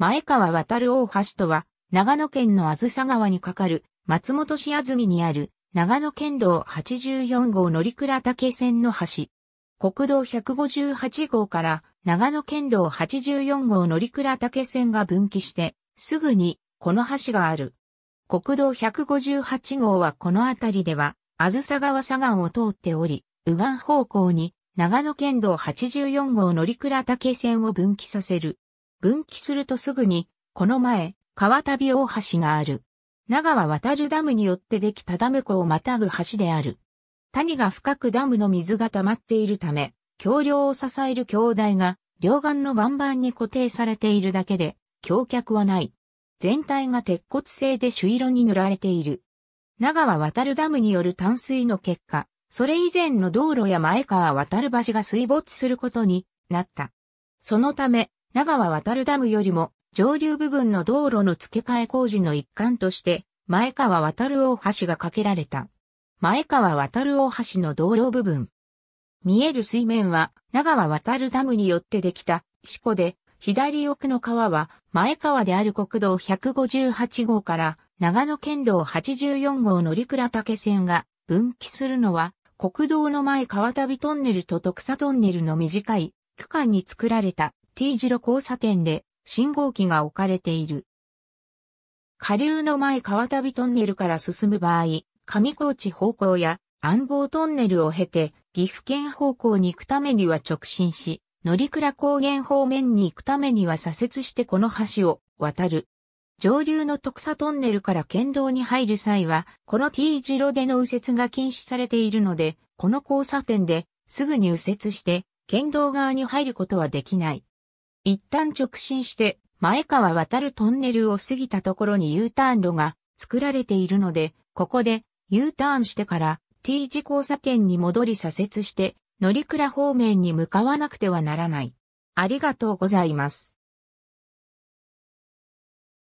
前川渡る大橋とは、長野県のあずさ川に架かる松本市安住にある長野県道84号乗倉竹線の橋。国道158号から長野県道84号乗倉竹線が分岐して、すぐにこの橋がある。国道158号はこの辺りでは、あずさ川左岸を通っており、右岸方向に長野県道84号乗倉竹線を分岐させる分岐するとすぐに、この前、川旅大橋がある。長は渡るダムによってできたダム湖をまたぐ橋である。谷が深くダムの水が溜まっているため、橋梁を支える橋台が、両岸の岩盤に固定されているだけで、橋脚はない。全体が鉄骨製で朱色に塗られている。長は渡るダムによる淡水の結果、それ以前の道路や前川渡る橋が水没することになった。そのため、長は渡るダムよりも上流部分の道路の付け替え工事の一環として、前川渡る大橋が架けられた。前川渡る大橋の道路部分。見える水面は、長は渡るダムによってできた、四股で、左奥の川は、前川である国道158号から、長野県道84号乗倉竹線が分岐するのは、国道の前川旅トンネルと徳佐トンネルの短い区間に作られた T 字路交差点で信号機が置かれている。下流の前川旅トンネルから進む場合、上高地方向や安房トンネルを経て岐阜県方向に行くためには直進し、乗倉高原方面に行くためには左折してこの橋を渡る。上流の徳佐トンネルから県道に入る際は、この T 字路での右折が禁止されているので、この交差点ですぐに右折して、県道側に入ることはできない。一旦直進して前川渡るトンネルを過ぎたところに U ターン路が作られているので、ここで U ターンしてから T 字交差点に戻り左折して乗鞍方面に向かわなくてはならない。ありがとうございます。